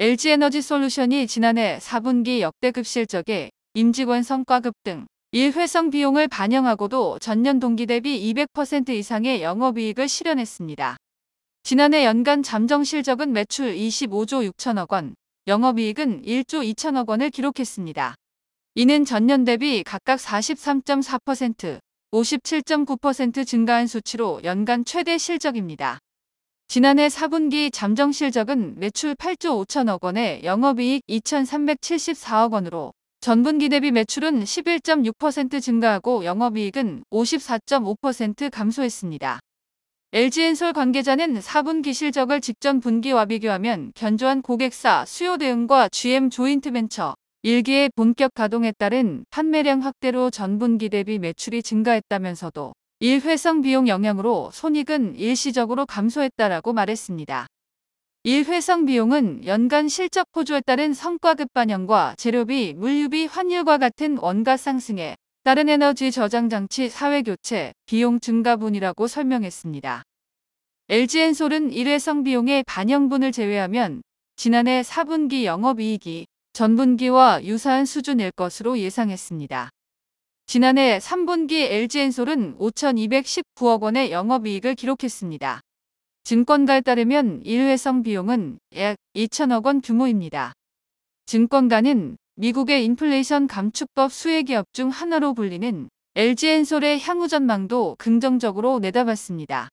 LG 에너지 솔루션이 지난해 4분기 역대급 실적에 임직원 성과급 등 일회성 비용을 반영하고도 전년 동기 대비 200% 이상의 영업이익을 실현했습니다. 지난해 연간 잠정 실적은 매출 25조 6천억 원, 영업이익은 1조 2천억 원을 기록했습니다. 이는 전년 대비 각각 43.4%, 57.9% 증가한 수치로 연간 최대 실적입니다. 지난해 4분기 잠정 실적은 매출 8조 5천억 원에 영업이익 2,374억 원으로 전분기 대비 매출은 11.6% 증가하고 영업이익은 54.5% 감소했습니다. LG엔솔 관계자는 4분기 실적을 직전 분기와 비교하면 견조한 고객사 수요 대응과 GM 조인트벤처 일기의 본격 가동에 따른 판매량 확대로 전분기 대비 매출이 증가했다면서도 일회성 비용 영향으로 손익은 일시적으로 감소했다라고 말했습니다. 일회성 비용은 연간 실적 호조에 따른 성과급 반영과 재료비, 물류비 환율과 같은 원가 상승에 따른 에너지 저장장치 사회교체, 비용 증가분이라고 설명했습니다. LG엔솔은 일회성 비용의 반영분을 제외하면 지난해 4분기 영업이익이 전분기와 유사한 수준일 것으로 예상했습니다. 지난해 3분기 LG엔솔은 5,219억 원의 영업이익을 기록했습니다. 증권가에 따르면 일회성 비용은 약 2천억 원 규모입니다. 증권가는 미국의 인플레이션 감축법 수혜기업 중 하나로 불리는 LG엔솔의 향후 전망도 긍정적으로 내다봤습니다.